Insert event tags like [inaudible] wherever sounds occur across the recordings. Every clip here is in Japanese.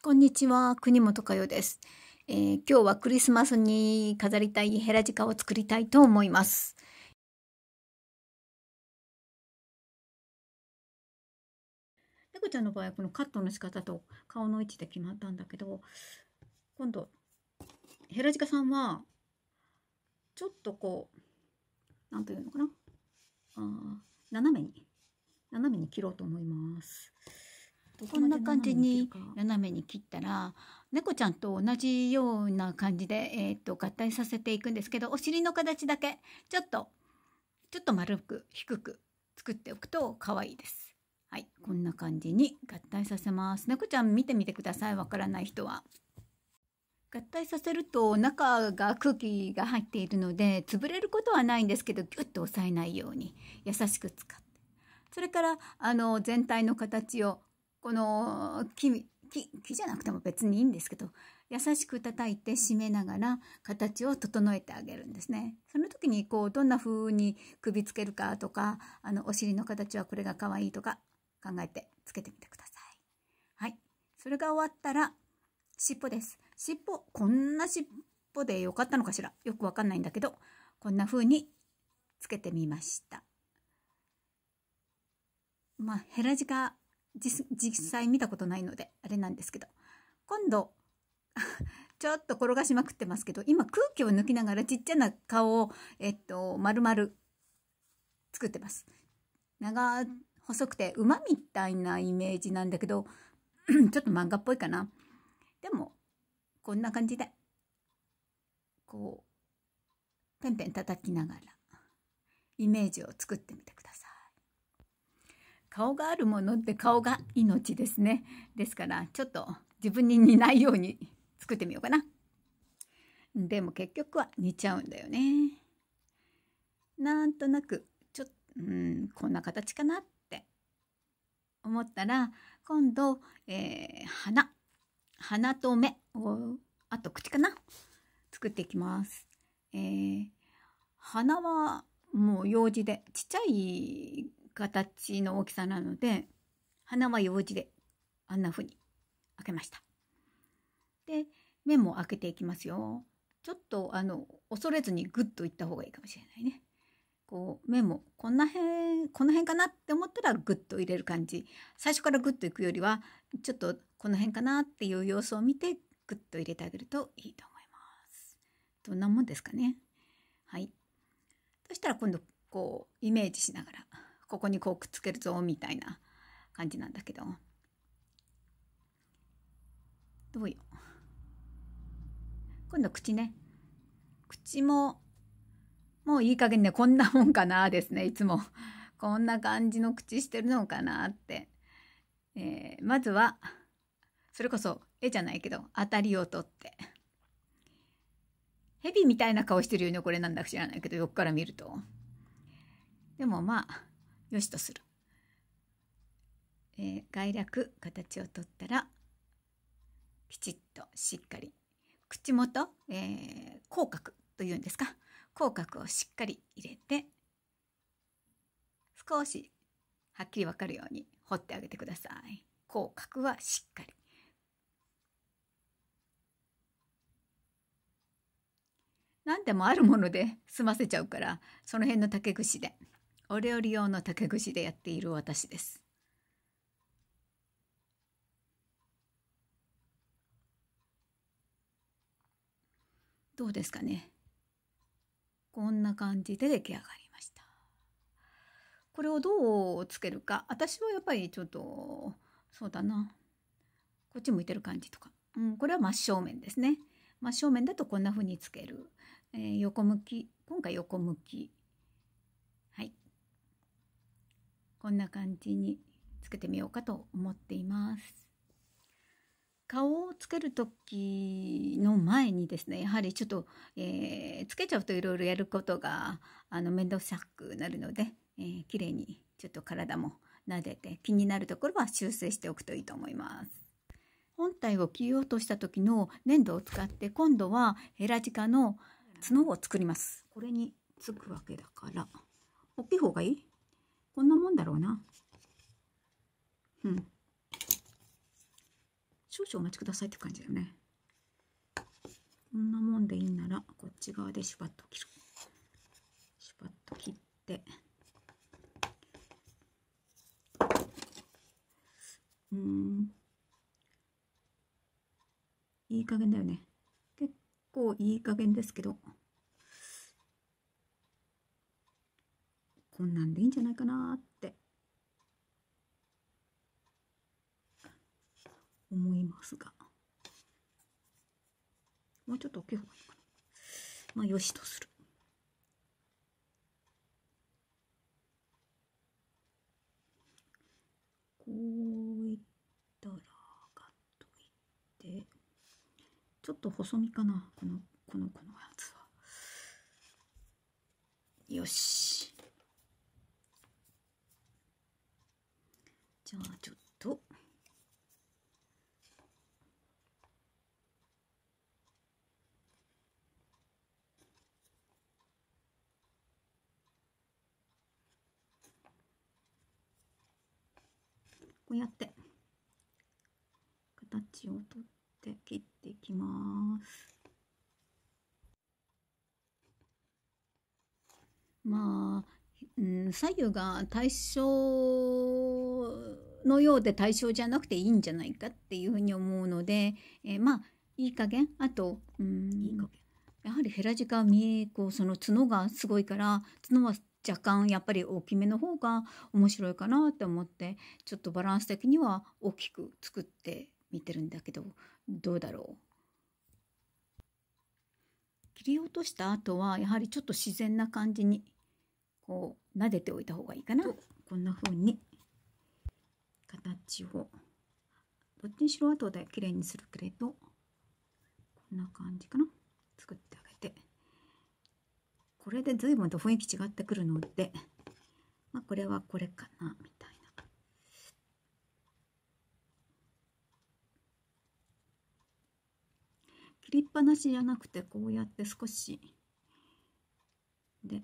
こんにちは、国本佳代です、えー、今日はクリスマスに飾りたいヘラジカを作りたいと思います。猫ちゃんの場合はこのカットの仕方と顔の位置で決まったんだけど、今度ヘラジカさんはちょっとこう、なんというのかな、あ斜めに、斜めに切ろうと思います。こんな感じに斜めに切ったら猫ちゃんと同じような感じで、えーと、と合体させていくんですけどお尻の形だけちょっとちょっと丸く低く作っておくと可愛いです。はい、こんな感じに合体させます。猫ちゃん見てみてください。わからない人は。合体させると中が空気が入っているので潰れることはないんですけどギュッと押さえないように優しく使ってそれからあの全体の形をこの木、木、木じゃなくても別にいいんですけど、優しく叩いて締めながら形を整えてあげるんですね。その時にこうどんな風に首つけるかとか、あのお尻の形はこれが可愛いとか考えてつけてみてください。はい。それが終わったら尻尾です。尻尾、こんな尻尾でよかったのかしらよくわかんないんだけど、こんな風につけてみました。まあ、ヘラジカ実際見たことないのであれなんですけど今度 [laughs] ちょっと転がしまくってますけど今空気を抜きながらちっちゃな顔を、えっと、丸々作ってます長細くて馬みたいなイメージなんだけど [clears throat] ちょっと漫画っぽいかなでもこんな感じでこうペンペン叩きながらイメージを作ってみてください顔があるものって顔が命ですねですからちょっと自分に似ないように作ってみようかなでも結局は似ちゃうんだよねなんとなくちょっとうんこんな形かなって思ったら今度、えー、鼻鼻と目をあと口かな作っていきます、えー、鼻はもう用事でちっちゃい形の大きさなので鼻は用事であんな風に開けました。で目も開けていきますよ。ちょっとあの恐れずにグッといった方がいいかもしれないね。こう目もこんな辺この辺かなって思ったらグッと入れる感じ最初からグッといくよりはちょっとこの辺かなっていう様子を見てグッと入れてあげるといいと思います。どんなもんですかね。はい。そしたら今度こうイメージしながらここにこうくっつけるぞみたいな感じなんだけどどうよ今度口ね口ももういい加減ねこんなもんかなですねいつもこんな感じの口してるのかなって、えー、まずはそれこそ絵じゃないけど当たりを取って蛇みたいな顔してるよねこれなんだか知らないけど横から見るとでもまあ良しとする。えー、概略形を取ったらきちっとしっかり口元、えー、口角というんですか口角をしっかり入れて少しはっきりわかるように掘ってあげてください口角はしっかり何でもあるもので済ませちゃうからその辺の竹串でお料理用の竹串でやっている私です。どうですかねこんな感じで出来上がりました。これをどうつけるか私はやっぱりちょっとそうだなこっち向いてる感じとか、うん、これは真正面ですね真正面だとこんな風につける、えー、横向き今回横向きこんな感じに作ってみようかと思っています。顔をつける時の前にですねやはりちょっと、えー、つけちゃうといろいろやることがあの面倒くさくなるので、えー、綺麗にちょっと体も撫でて気になるところは修正しておくといいと思います。本体を切り落とした時の粘土を使って今度はヘラジカの角を作ります。これにつくわけだから大きい方がいいこんなもんだろうな。うん。少々お待ちくださいって感じだよね。こんなもんでいいなら、こっち側でしばっと切る。しばっと切って。うん。いい加減だよね。結構いい加減ですけど。こんなんでいいんじゃないかなって思いますがもうちょっと大きい方がいいかなまあよしとするこういったらガといってちょっと細身かなこのこのこのやつはよしこうやって形をとって切っていきますまあ、うん、左右が対称のようで対称じゃなくていいんじゃないかっていうふうに思うので、えー、まあいい加減あとうんいい加減やはりヘラジカは見えこうその角がすごいから角は若干やっぱり大きめの方が面白いかなって思ってちょっとバランス的には大きく作ってみてるんだけどどうだろう切り落とした後はやはりちょっと自然な感じにこう撫でておいた方がいいかなこんな風に形をどっちにしろ後で綺麗にするけれどこんな感じかな作ってあげて。これで随分と雰囲気違ってくるので、まあ、これはこれかなみたいな。切りっぱなしじゃなくてこうやって少しで。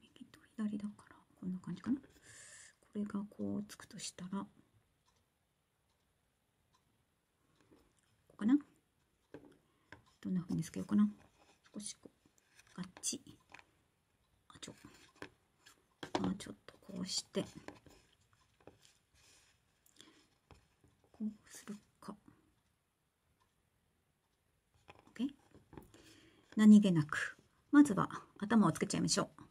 右と左だからこんな感じかなこれがこうつくとしたらかなどんな風につけようかな少しこうガッチあちょあちょっとこうしてこうするか OK 何気なくまずは頭をつけちゃいましょう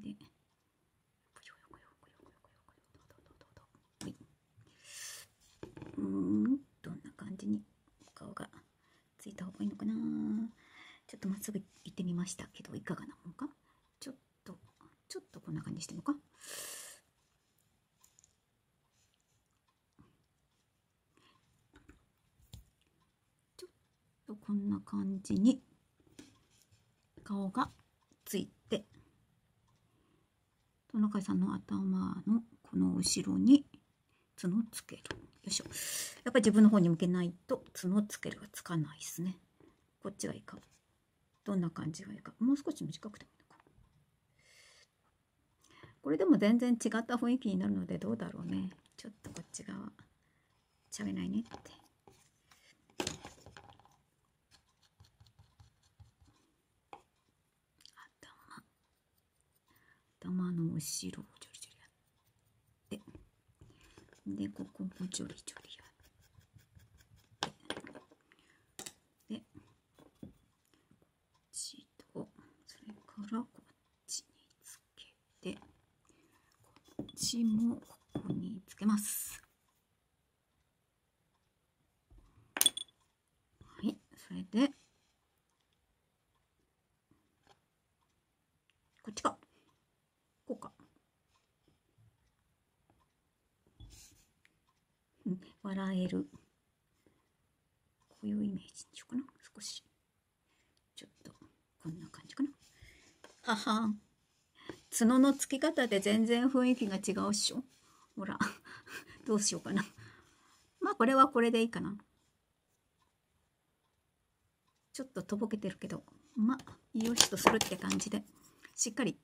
で。うん、どんな感じに顔がついた方がいいのかなちょっとまっすぐ行ってみましたけど、いかがなもんかちょっと、ちょっとこんな感じしてもかちょっとこんな感じに顔がトナカイさんの頭のこの後ろに角つける。よいしょ。やっぱり自分の方に向けないと角つけるがつかないですね。こっちがいいか。どんな感じがいいか。もう少し短くてもいいのか。これでも全然違った雰囲気になるのでどうだろうね。ちょっとこっち側、しゃべないねって。頭の後ろをちょりちょりやってでここもちょりちょりやってでこっちとそれからこっちにつけてこっちもこ笑えるこういうイメージにしようかな少しちょっとこんな感じかなあは角のつき方で全然雰囲気が違うっしょほらどうしようかなまあこれはこれでいいかなちょっととぼけてるけどまあよしとするって感じでしっかり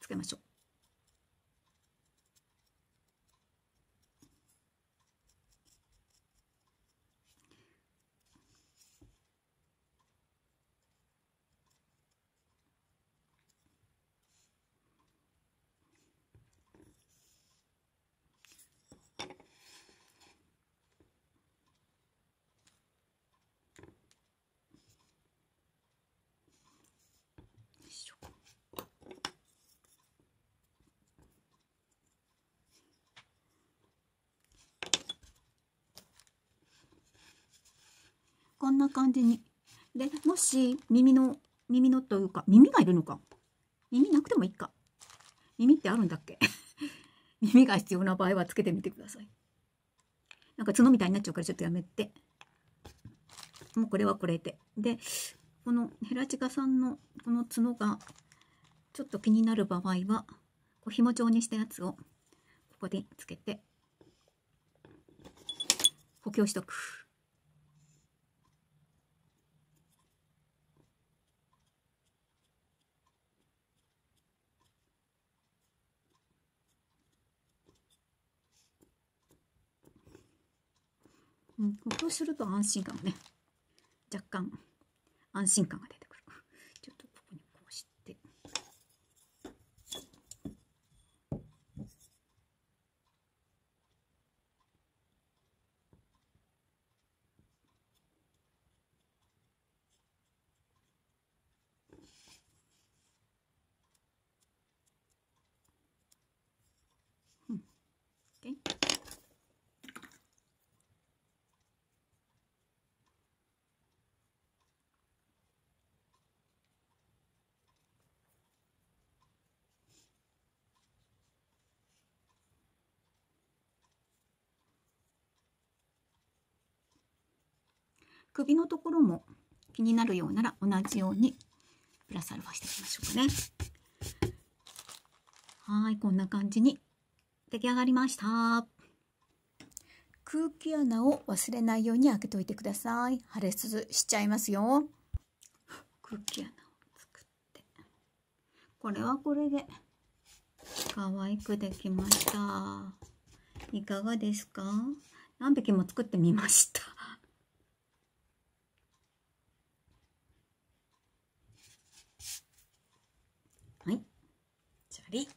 つけましょうこんな感じにでもし耳の耳のというか耳がいるのか耳なくてもいいか耳ってあるんだっけ [laughs] 耳が必要な場合はつけてみてくださいなんか角みたいになっちゃうからちょっとやめてもうこれはこれででこのヘラチカさんのこの角がちょっと気になる場合はこう紐状にしたやつをここでつけて補強しとく。うん、こうすると安心感がね、若干安心感が出て首のところも気になるようなら同じようにプラスアルファしていきましょうかね。はい、こんな感じに出来上がりました。空気穴を忘れないように開けといてください。破裂しちゃいますよ。空気穴を作って。これはこれで可愛くできました。いかがですか何匹も作ってみました。り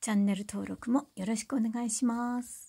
チャンネル登録もよろしくお願いします